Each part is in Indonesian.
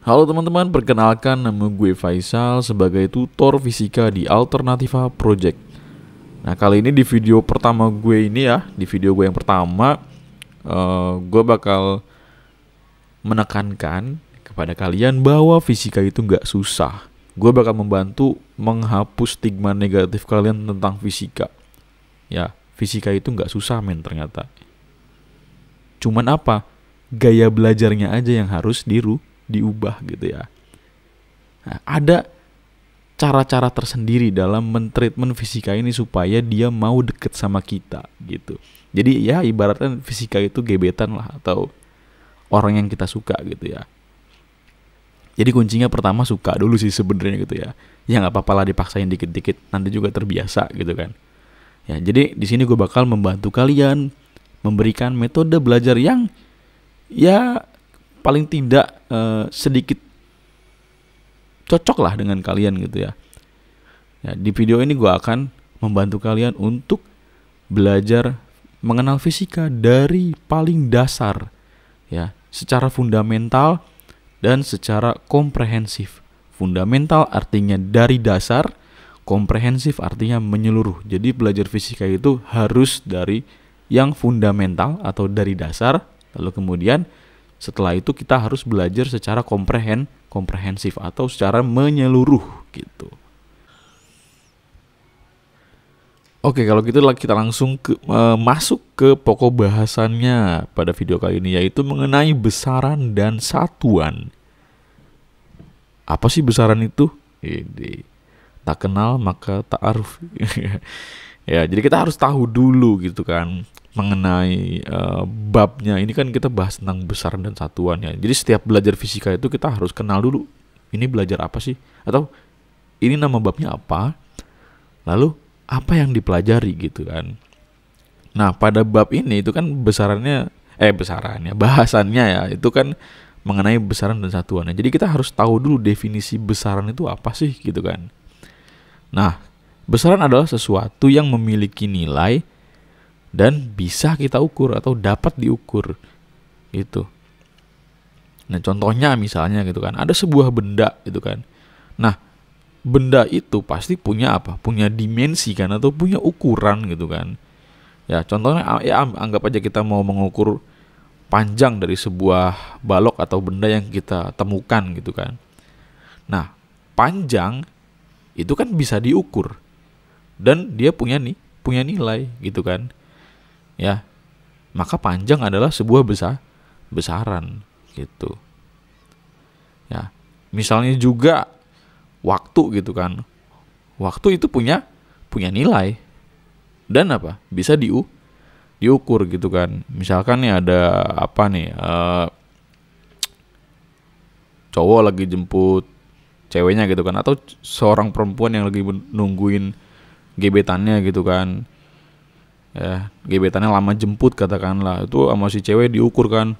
Halo teman-teman, perkenalkan nama gue Faisal sebagai tutor fisika di Alternativa Project. Nah kali ini di video pertama gue ini ya, di video gue yang pertama, uh, gue bakal menekankan kepada kalian bahwa fisika itu nggak susah. Gue bakal membantu menghapus stigma negatif kalian tentang fisika. Ya, fisika itu nggak susah men ternyata. Cuman apa? Gaya belajarnya aja yang harus dirubah diubah gitu ya. Nah, ada cara-cara tersendiri dalam mentreatment fisika ini supaya dia mau deket sama kita gitu. Jadi ya ibaratnya fisika itu gebetan lah atau orang yang kita suka gitu ya. Jadi kuncinya pertama suka dulu sih sebenarnya gitu ya. Ya nggak apa-apa lah dipaksain dikit-dikit, nanti juga terbiasa gitu kan. Ya, jadi di sini gue bakal membantu kalian memberikan metode belajar yang ya paling tidak uh, sedikit cocok lah dengan kalian gitu ya. ya di video ini gue akan membantu kalian untuk belajar mengenal fisika dari paling dasar ya secara fundamental dan secara komprehensif. Fundamental artinya dari dasar, komprehensif artinya menyeluruh. Jadi belajar fisika itu harus dari yang fundamental atau dari dasar, lalu kemudian setelah itu kita harus belajar secara komprehen, komprehensif atau secara menyeluruh gitu. Oke, kalau gitu kita langsung ke, e, masuk ke pokok bahasannya pada video kali ini yaitu mengenai besaran dan satuan. Apa sih besaran itu? Ini tak kenal maka tak aruf. ya, jadi kita harus tahu dulu gitu kan mengenai uh, babnya ini kan kita bahas tentang besaran dan satuan ya. Jadi setiap belajar fisika itu kita harus kenal dulu ini belajar apa sih atau ini nama babnya apa? Lalu apa yang dipelajari gitu kan. Nah, pada bab ini itu kan besarannya eh besarannya bahasannya ya itu kan mengenai besaran dan satuan. Ya. Jadi kita harus tahu dulu definisi besaran itu apa sih gitu kan. Nah, besaran adalah sesuatu yang memiliki nilai dan bisa kita ukur atau dapat diukur gitu. Nah, contohnya misalnya gitu kan, ada sebuah benda gitu kan. Nah, benda itu pasti punya apa? Punya dimensi kan atau punya ukuran gitu kan. Ya, contohnya ya anggap aja kita mau mengukur panjang dari sebuah balok atau benda yang kita temukan gitu kan. Nah, panjang itu kan bisa diukur dan dia punya nih punya nilai gitu kan ya maka panjang adalah sebuah besar besaran gitu ya misalnya juga waktu gitu kan waktu itu punya punya nilai dan apa bisa diu diukur gitu kan misalkan nih ada apa nih uh, cowok lagi jemput ceweknya gitu kan atau seorang perempuan yang lagi nungguin gebetannya gitu kan ya gebetannya lama jemput katakanlah itu sama si cewek diukur kan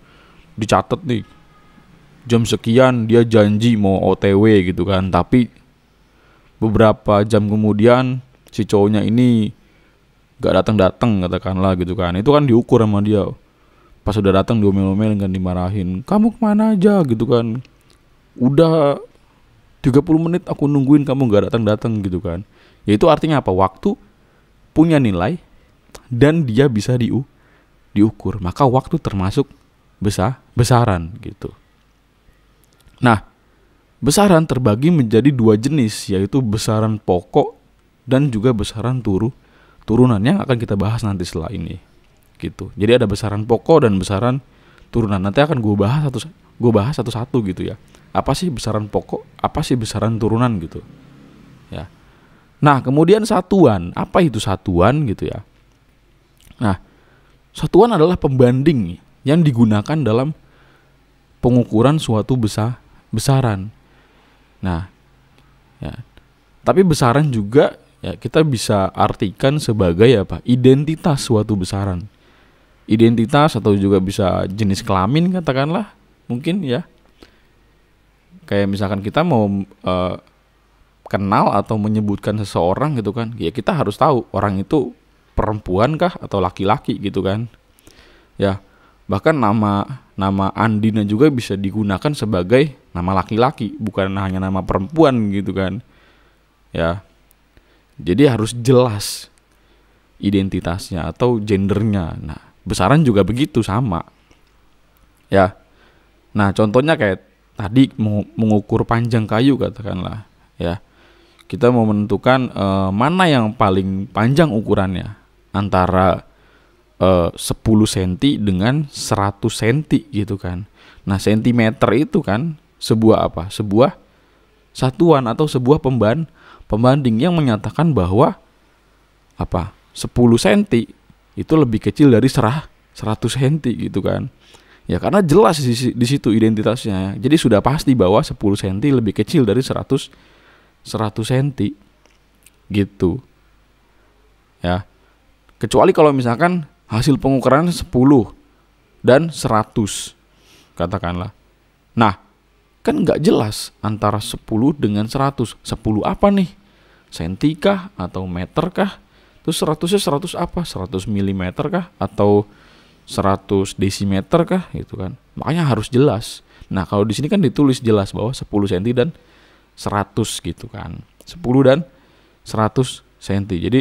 dicatat nih jam sekian dia janji mau OTW gitu kan tapi beberapa jam kemudian si cowoknya ini gak datang datang katakanlah gitu kan itu kan diukur sama dia pas udah datang diomel-omel kan dimarahin kamu kemana aja gitu kan udah 30 menit aku nungguin kamu gak datang datang gitu kan ya itu artinya apa waktu punya nilai dan dia bisa diu diukur. Maka waktu termasuk besar besaran gitu. Nah, besaran terbagi menjadi dua jenis yaitu besaran pokok dan juga besaran turu turunannya akan kita bahas nanti setelah ini. Gitu. Jadi ada besaran pokok dan besaran turunan. Nanti akan gue bahas satu gue bahas satu-satu gitu ya. Apa sih besaran pokok? Apa sih besaran turunan gitu? Ya. Nah, kemudian satuan. Apa itu satuan gitu ya? Nah, satuan adalah pembanding yang digunakan dalam pengukuran suatu besar besaran. Nah, ya. Tapi besaran juga ya kita bisa artikan sebagai apa? identitas suatu besaran. Identitas atau juga bisa jenis kelamin katakanlah mungkin ya. Kayak misalkan kita mau uh, kenal atau menyebutkan seseorang gitu kan ya kita harus tahu orang itu perempuan kah atau laki-laki gitu kan ya bahkan nama nama Andina juga bisa digunakan sebagai nama laki-laki bukan hanya nama perempuan gitu kan ya jadi harus jelas identitasnya atau gendernya nah besaran juga begitu sama ya nah contohnya kayak tadi mengukur panjang kayu katakanlah ya kita mau menentukan e, mana yang paling panjang ukurannya antara uh, 10 cm dengan 100 cm gitu kan. Nah, sentimeter itu kan sebuah apa? Sebuah satuan atau sebuah pemban pembanding yang menyatakan bahwa apa? 10 cm itu lebih kecil dari serah 100 cm gitu kan. Ya karena jelas di, di situ identitasnya. Jadi sudah pasti bahwa 10 cm lebih kecil dari 100 100 cm gitu. Ya. Kecuali kalau misalkan hasil pengukuran 10 dan 100 katakanlah. Nah, kan nggak jelas antara 10 dengan 100. 10 apa nih? Sentikah atau meterkah? Terus 100 nya 100 apa? 100 mm kah? Atau 100 desimeter kah? Gitu kan. Makanya harus jelas. Nah, kalau di sini kan ditulis jelas bahwa 10 cm dan 100 gitu kan. 10 dan 100 cm. Jadi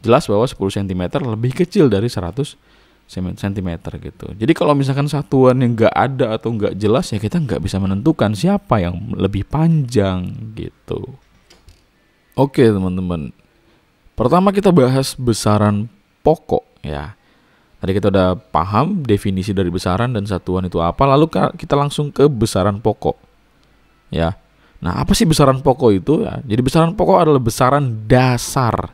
jelas bahwa 10 cm lebih kecil dari 100 cm gitu. Jadi kalau misalkan satuan yang nggak ada atau nggak jelas ya kita nggak bisa menentukan siapa yang lebih panjang gitu. Oke teman-teman, pertama kita bahas besaran pokok ya. Tadi kita udah paham definisi dari besaran dan satuan itu apa, lalu kita langsung ke besaran pokok. Ya. Nah, apa sih besaran pokok itu? Ya, jadi besaran pokok adalah besaran dasar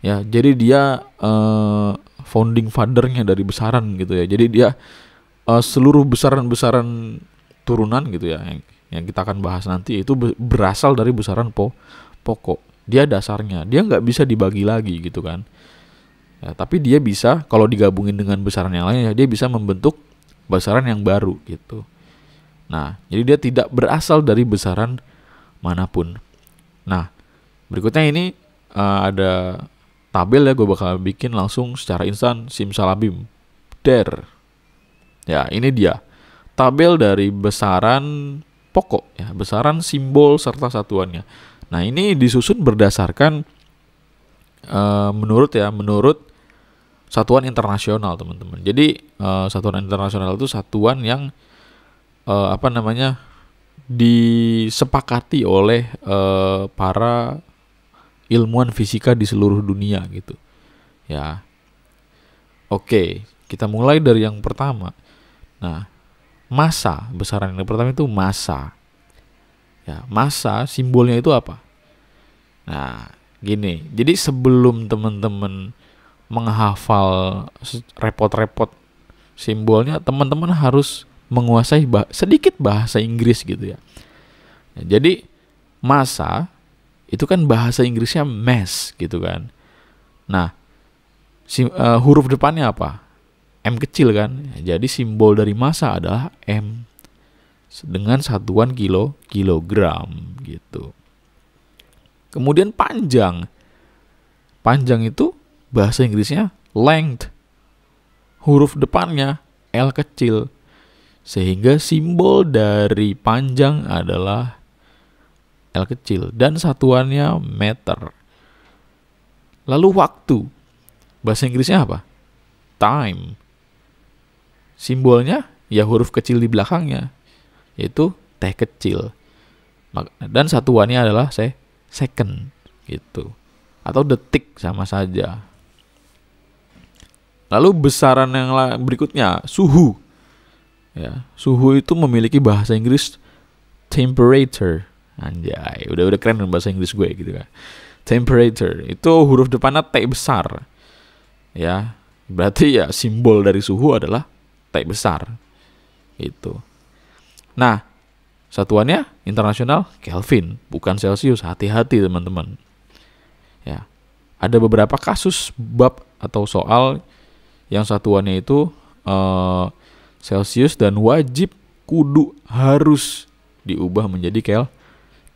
ya jadi dia uh, founding fathernya dari besaran gitu ya jadi dia uh, seluruh besaran-besaran turunan gitu ya yang, yang kita akan bahas nanti itu berasal dari besaran po pokok dia dasarnya dia nggak bisa dibagi lagi gitu kan ya, tapi dia bisa kalau digabungin dengan besaran yang lain ya dia bisa membentuk besaran yang baru gitu nah jadi dia tidak berasal dari besaran manapun nah berikutnya ini uh, ada tabel ya gue bakal bikin langsung secara instan simsalabim der ya ini dia tabel dari besaran pokok ya besaran simbol serta satuannya nah ini disusun berdasarkan uh, menurut ya menurut satuan internasional teman-teman jadi uh, satuan internasional itu satuan yang uh, apa namanya disepakati oleh uh, para ilmuwan fisika di seluruh dunia gitu. Ya. Oke, kita mulai dari yang pertama. Nah, masa besaran yang pertama itu masa. Ya, masa simbolnya itu apa? Nah, gini. Jadi sebelum teman-teman menghafal repot-repot simbolnya, teman-teman harus menguasai bah sedikit bahasa Inggris gitu ya. Nah, jadi masa itu kan bahasa Inggrisnya mess gitu kan. Nah, si, uh, eh, huruf depannya apa? M kecil kan. Jadi simbol dari massa adalah M dengan satuan kilo kilogram gitu. Kemudian panjang. Panjang itu bahasa Inggrisnya length. Huruf depannya L kecil. Sehingga simbol dari panjang adalah L kecil dan satuannya meter. Lalu waktu. Bahasa Inggrisnya apa? Time. Simbolnya ya huruf kecil di belakangnya yaitu t kecil. Dan satuannya adalah se second gitu. Atau detik sama saja. Lalu besaran yang berikutnya suhu. Ya, suhu itu memiliki bahasa Inggris temperature Anjay, udah udah keren kan bahasa Inggris gue gitu kan. Temperature itu huruf depannya T besar. Ya, berarti ya simbol dari suhu adalah T besar. Itu. Nah, satuannya internasional Kelvin, bukan Celsius. Hati-hati teman-teman. Ya. Ada beberapa kasus bab atau soal yang satuannya itu uh, Celsius dan wajib kudu harus diubah menjadi Kelvin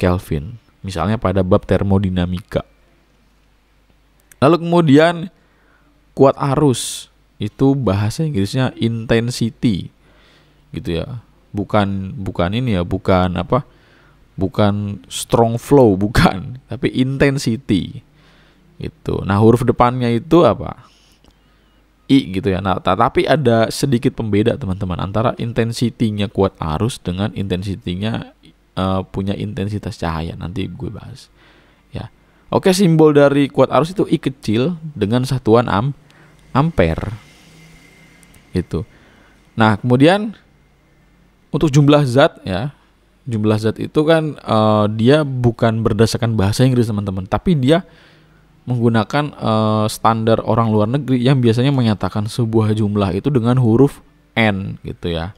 Kelvin, misalnya pada bab termodinamika. Lalu kemudian kuat arus itu bahasa Inggrisnya intensity gitu ya. Bukan bukan ini ya, bukan apa? Bukan strong flow, bukan, tapi intensity. Gitu. Nah, huruf depannya itu apa? I gitu ya. Nah, tapi ada sedikit pembeda teman-teman antara intensitinya kuat arus dengan intensitinya uh, punya intensitas cahaya nanti gue bahas ya oke simbol dari kuat arus itu i kecil dengan satuan am ampere gitu nah kemudian untuk jumlah zat ya jumlah zat itu kan uh, dia bukan berdasarkan bahasa Inggris teman-teman tapi dia menggunakan uh, standar orang luar negeri yang biasanya menyatakan sebuah jumlah itu dengan huruf n gitu ya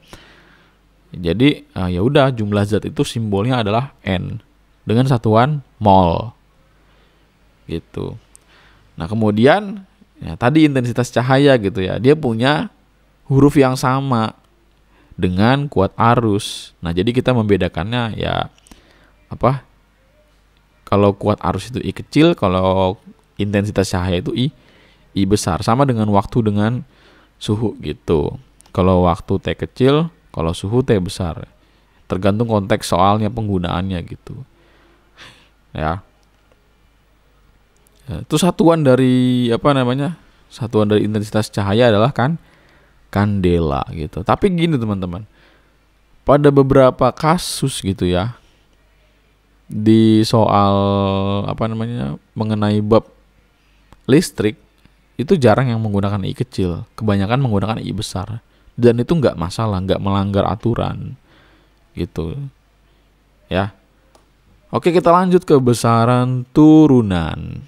jadi uh, ya udah jumlah zat itu simbolnya adalah n dengan satuan mol. Gitu. Nah, kemudian ya, tadi intensitas cahaya gitu ya. Dia punya huruf yang sama dengan kuat arus. Nah, jadi kita membedakannya ya apa? Kalau kuat arus itu i kecil, kalau intensitas cahaya itu i i besar sama dengan waktu dengan suhu gitu. Kalau waktu t kecil kalau suhu teh besar. Tergantung konteks soalnya penggunaannya gitu. Ya. ya. Itu satuan dari apa namanya? Satuan dari intensitas cahaya adalah kan kandela gitu. Tapi gini teman-teman. Pada beberapa kasus gitu ya. Di soal apa namanya? mengenai bab listrik itu jarang yang menggunakan i kecil, kebanyakan menggunakan i besar dan itu nggak masalah nggak melanggar aturan gitu ya oke kita lanjut ke besaran turunan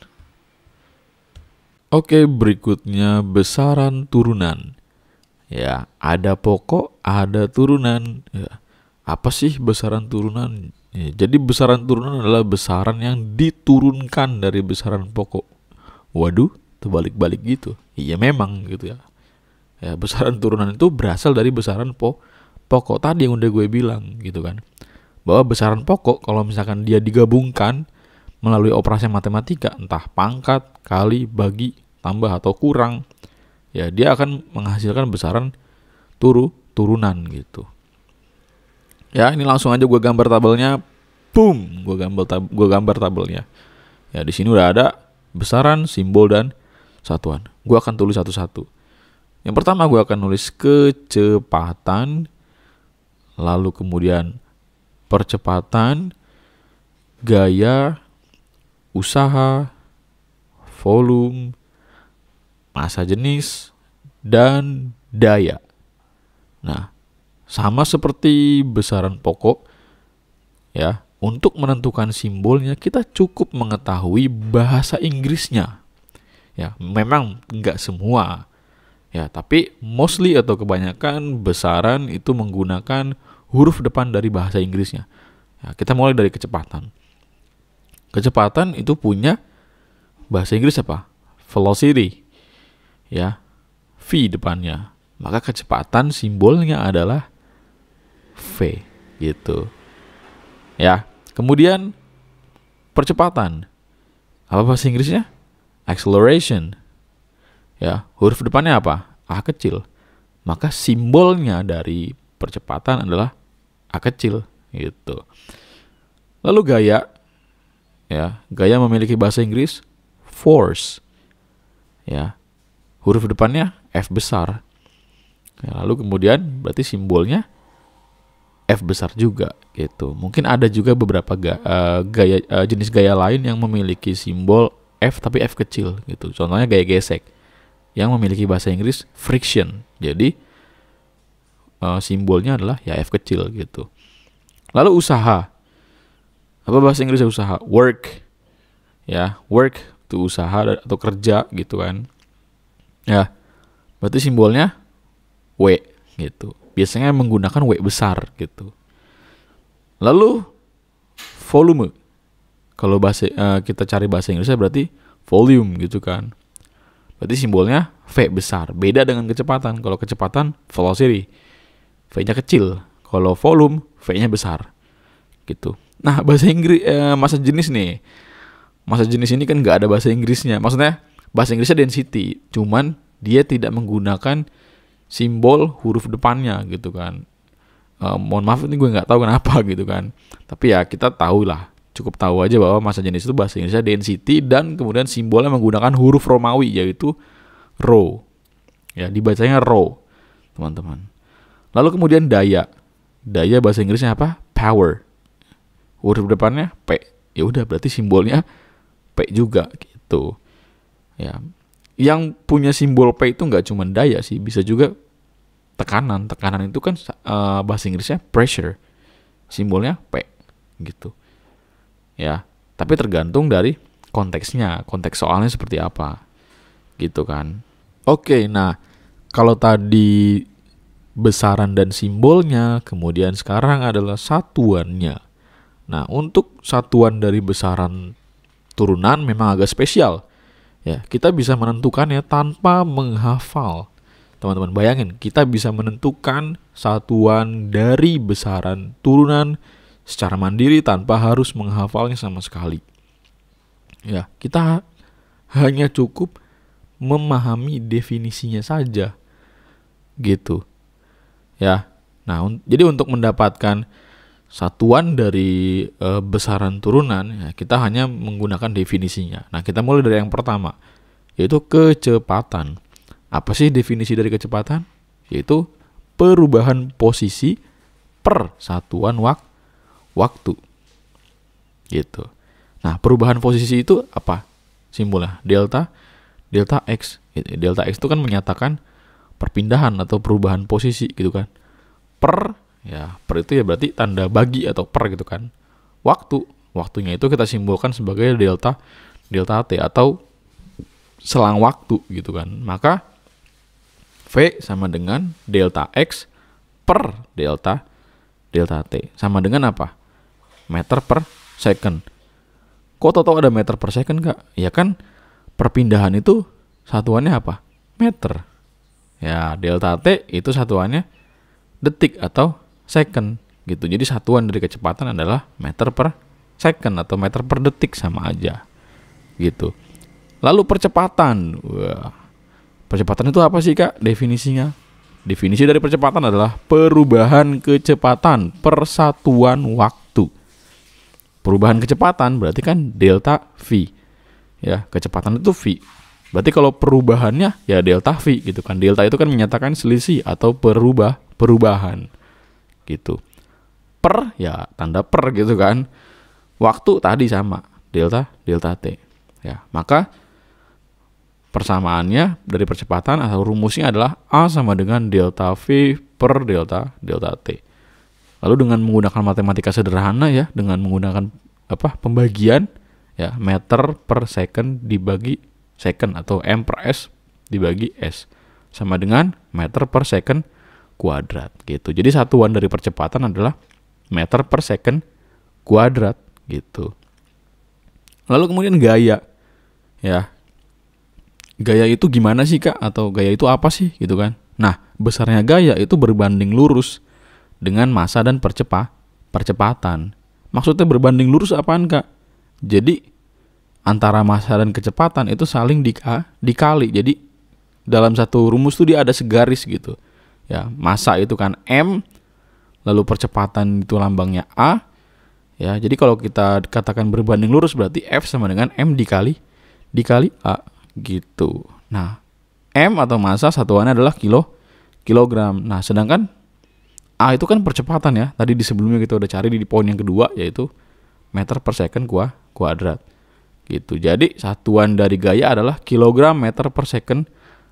oke berikutnya besaran turunan ya ada pokok ada turunan ya, apa sih besaran turunan ya, jadi besaran turunan adalah besaran yang diturunkan dari besaran pokok waduh terbalik-balik gitu iya memang gitu ya ya besaran turunan itu berasal dari besaran po pokok tadi yang udah gue bilang gitu kan bahwa besaran pokok kalau misalkan dia digabungkan melalui operasi matematika entah pangkat kali bagi tambah atau kurang ya dia akan menghasilkan besaran turu turunan gitu ya ini langsung aja gue gambar tabelnya boom gue gambar tab gue gambar tabelnya ya di sini udah ada besaran simbol dan satuan gue akan tulis satu-satu yang pertama gue akan nulis kecepatan, lalu kemudian percepatan, gaya, usaha, volume, masa jenis, dan daya. Nah, sama seperti besaran pokok, ya, untuk menentukan simbolnya kita cukup mengetahui bahasa Inggrisnya. Ya, memang nggak semua Ya, tapi mostly atau kebanyakan besaran itu menggunakan huruf depan dari bahasa Inggrisnya. Ya, kita mulai dari kecepatan. Kecepatan itu punya bahasa Inggris apa? Velocity. Ya, V depannya. Maka kecepatan simbolnya adalah V gitu. Ya, kemudian percepatan. Apa bahasa Inggrisnya? Acceleration ya huruf depannya apa a kecil maka simbolnya dari percepatan adalah a kecil gitu lalu gaya ya gaya memiliki bahasa Inggris force ya huruf depannya f besar ya, lalu kemudian berarti simbolnya F besar juga gitu. Mungkin ada juga beberapa ga, uh, gaya uh, jenis gaya lain yang memiliki simbol F tapi F kecil gitu. Contohnya gaya gesek yang memiliki bahasa Inggris friction. Jadi uh, simbolnya adalah ya F kecil gitu. Lalu usaha. Apa bahasa Inggrisnya usaha? Work. Ya, work itu usaha atau kerja gitu kan. Ya. Berarti simbolnya W gitu. Biasanya menggunakan W besar gitu. Lalu volume. Kalau bahasa uh, kita cari bahasa Inggrisnya berarti volume gitu kan. Berarti simbolnya V besar. Beda dengan kecepatan. Kalau kecepatan velocity V-nya kecil. Kalau volume V-nya besar. Gitu. Nah, bahasa Inggris eh, masa jenis nih. Masa jenis ini kan nggak ada bahasa Inggrisnya. Maksudnya bahasa Inggrisnya density, cuman dia tidak menggunakan simbol huruf depannya gitu kan. Eh, mohon maaf ini gue nggak tahu kenapa gitu kan. Tapi ya kita tahu lah cukup tahu aja bahwa masa jenis itu bahasa Inggrisnya density dan kemudian simbolnya menggunakan huruf Romawi yaitu rho. Ya, dibacanya rho, teman-teman. Lalu kemudian daya. Daya bahasa Inggrisnya apa? Power. Huruf depannya P. Ya udah berarti simbolnya P juga gitu. Ya. Yang punya simbol P itu nggak cuma daya sih, bisa juga tekanan. Tekanan itu kan uh, bahasa Inggrisnya pressure. Simbolnya P gitu ya tapi tergantung dari konteksnya konteks soalnya seperti apa gitu kan oke nah kalau tadi besaran dan simbolnya kemudian sekarang adalah satuannya nah untuk satuan dari besaran turunan memang agak spesial ya kita bisa menentukannya tanpa menghafal teman-teman bayangin kita bisa menentukan satuan dari besaran turunan secara mandiri tanpa harus menghafalnya sama sekali. Ya, kita hanya cukup memahami definisinya saja. Gitu. Ya. Nah, un jadi untuk mendapatkan satuan dari e, besaran turunan, ya, kita hanya menggunakan definisinya. Nah, kita mulai dari yang pertama, yaitu kecepatan. Apa sih definisi dari kecepatan? Yaitu perubahan posisi per satuan waktu waktu. Gitu. Nah, perubahan posisi itu apa? Simbolnya delta delta x. Gitu. Delta x itu kan menyatakan perpindahan atau perubahan posisi gitu kan. Per ya, per itu ya berarti tanda bagi atau per gitu kan. Waktu, waktunya itu kita simbolkan sebagai delta delta t atau selang waktu gitu kan. Maka V sama dengan delta X per delta delta T. Sama dengan apa? meter per second. Kok tau-tau ada meter per second kak? Ya kan perpindahan itu satuannya apa? Meter. Ya delta t itu satuannya detik atau second gitu. Jadi satuan dari kecepatan adalah meter per second atau meter per detik sama aja gitu. Lalu percepatan. Wah. Percepatan itu apa sih kak definisinya? Definisi dari percepatan adalah perubahan kecepatan per satuan waktu perubahan kecepatan berarti kan delta V. Ya, kecepatan itu V. Berarti kalau perubahannya ya delta V gitu kan. Delta itu kan menyatakan selisih atau perubah perubahan. Gitu. Per ya tanda per gitu kan. Waktu tadi sama, delta delta T. Ya, maka persamaannya dari percepatan atau rumusnya adalah A sama dengan delta V per delta delta T. Lalu dengan menggunakan matematika sederhana ya, dengan menggunakan apa pembagian ya meter per second dibagi second atau m per s dibagi s sama dengan meter per second kuadrat gitu. Jadi satuan dari percepatan adalah meter per second kuadrat gitu. Lalu kemudian gaya ya. Gaya itu gimana sih Kak atau gaya itu apa sih gitu kan? Nah, besarnya gaya itu berbanding lurus dengan masa dan percepa, percepatan. Maksudnya berbanding lurus apaan kak? Jadi antara masa dan kecepatan itu saling dika, dikali. Jadi dalam satu rumus itu dia ada segaris gitu. Ya, masa itu kan m, lalu percepatan itu lambangnya a. Ya, jadi kalau kita katakan berbanding lurus berarti f sama dengan m dikali dikali a gitu. Nah, m atau masa satuannya adalah kilo kilogram. Nah, sedangkan A itu kan percepatan ya. Tadi di sebelumnya kita udah cari di poin yang kedua yaitu meter per second kua, kuadrat. Gitu. Jadi satuan dari gaya adalah kilogram meter per second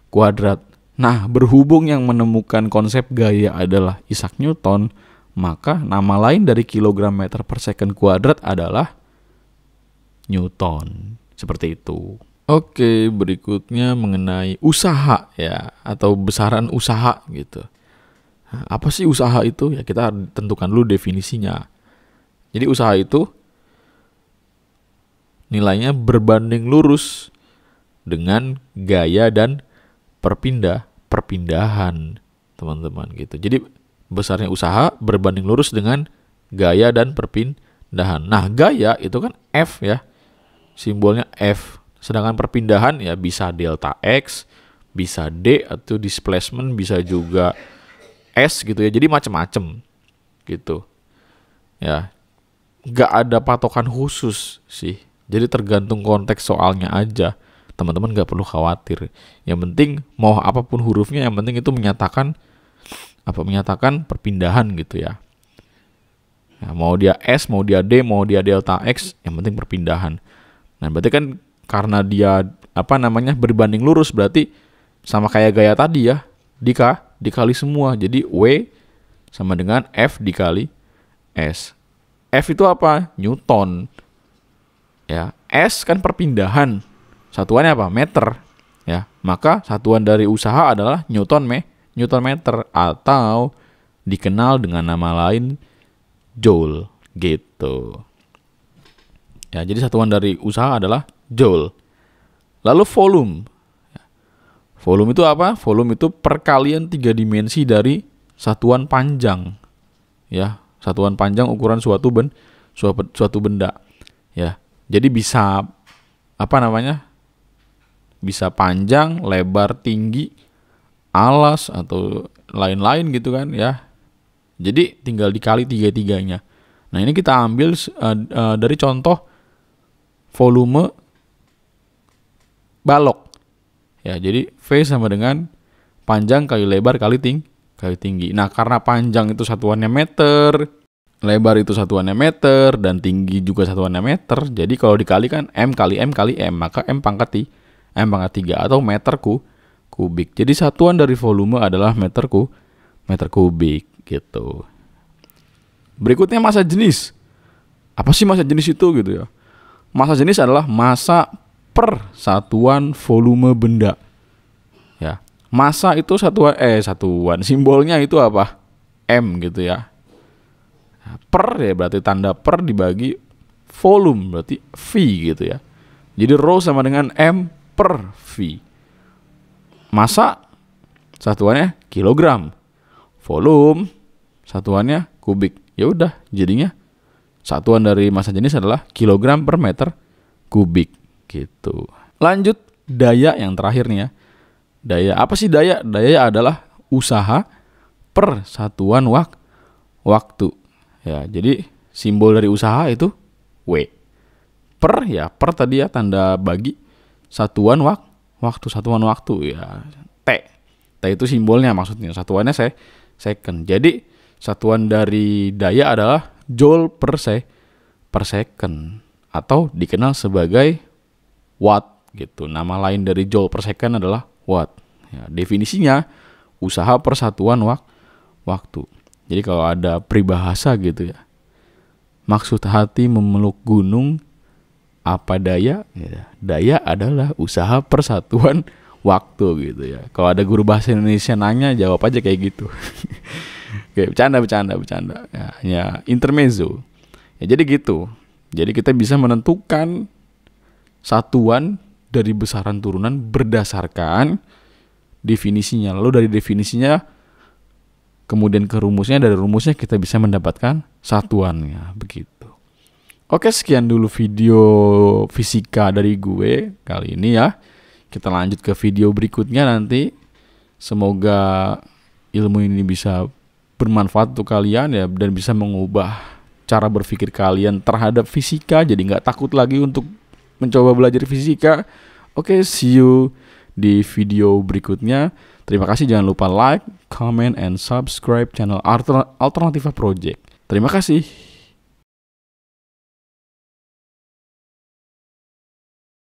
kuadrat. Nah, berhubung yang menemukan konsep gaya adalah Isaac Newton, maka nama lain dari kilogram meter per second kuadrat adalah Newton. Seperti itu. Oke, berikutnya mengenai usaha ya atau besaran usaha gitu apa sih usaha itu? Ya kita tentukan dulu definisinya. Jadi usaha itu nilainya berbanding lurus dengan gaya dan perpindah perpindahan teman-teman gitu. Jadi besarnya usaha berbanding lurus dengan gaya dan perpindahan. Nah, gaya itu kan F ya. Simbolnya F. Sedangkan perpindahan ya bisa delta X, bisa D atau displacement, bisa juga S gitu ya. Jadi macem-macem gitu. Ya. Gak ada patokan khusus sih. Jadi tergantung konteks soalnya aja. Teman-teman gak perlu khawatir. Yang penting mau apapun hurufnya yang penting itu menyatakan apa menyatakan perpindahan gitu ya. Nah, mau dia S, mau dia D, mau dia delta X, yang penting perpindahan. Nah, berarti kan karena dia apa namanya berbanding lurus berarti sama kayak gaya tadi ya dika dikali semua. Jadi W sama dengan F dikali S. F itu apa? Newton. Ya, S kan perpindahan. Satuannya apa? Meter. Ya, maka satuan dari usaha adalah Newton me Newton meter atau dikenal dengan nama lain joule gitu. Ya, jadi satuan dari usaha adalah joule. Lalu volume. Volume itu apa? Volume itu perkalian tiga dimensi dari satuan panjang. Ya, satuan panjang ukuran suatu ben suatu benda. Ya. Jadi bisa apa namanya? Bisa panjang, lebar, tinggi, alas atau lain-lain gitu kan ya. Jadi tinggal dikali tiga-tiganya. Nah, ini kita ambil eh, eh, dari contoh volume balok Ya, jadi V sama dengan panjang kali lebar kali ting kali tinggi. Nah, karena panjang itu satuannya meter, lebar itu satuannya meter dan tinggi juga satuannya meter. Jadi kalau dikalikan M kali M kali M, maka M pangkat t M pangkat 3 atau meter ku kubik. Jadi satuan dari volume adalah meter ku meter kubik gitu. Berikutnya masa jenis. Apa sih masa jenis itu gitu ya? Masa jenis adalah masa per satuan volume benda. Ya. Masa itu satuan eh satuan simbolnya itu apa? M gitu ya. Nah, per ya berarti tanda per dibagi volume berarti V gitu ya. Jadi rho sama dengan M per V. Masa satuannya kilogram. Volume satuannya kubik. Ya udah, jadinya satuan dari massa jenis adalah kilogram per meter kubik gitu. Lanjut daya yang terakhir nih ya. Daya apa sih daya? Daya adalah usaha per satuan wak waktu. Ya, jadi simbol dari usaha itu W. Per ya, per tadi ya tanda bagi satuan wak waktu satuan waktu ya T. T itu simbolnya maksudnya satuannya saya second. Jadi satuan dari daya adalah joule per se per second atau dikenal sebagai watt gitu. Nama lain dari joule per second adalah watt. Ya, definisinya usaha persatuan wak waktu. Jadi kalau ada pribahasa gitu ya. Maksud hati memeluk gunung apa daya? Ya, daya adalah usaha persatuan waktu gitu ya. Kalau ada guru bahasa Indonesia nanya jawab aja kayak gitu. Oke, bercanda bercanda bercanda. Ya, ya intermezzo. Ya jadi gitu. Jadi kita bisa menentukan satuan dari besaran turunan berdasarkan definisinya. Lalu dari definisinya kemudian ke rumusnya, dari rumusnya kita bisa mendapatkan satuannya begitu. Oke, sekian dulu video fisika dari gue kali ini ya. Kita lanjut ke video berikutnya nanti. Semoga ilmu ini bisa bermanfaat untuk kalian ya dan bisa mengubah cara berpikir kalian terhadap fisika jadi nggak takut lagi untuk mencoba belajar fisika. Oke, okay, see you di video berikutnya. Terima kasih jangan lupa like, comment, and subscribe channel Alternativa Project. Terima kasih.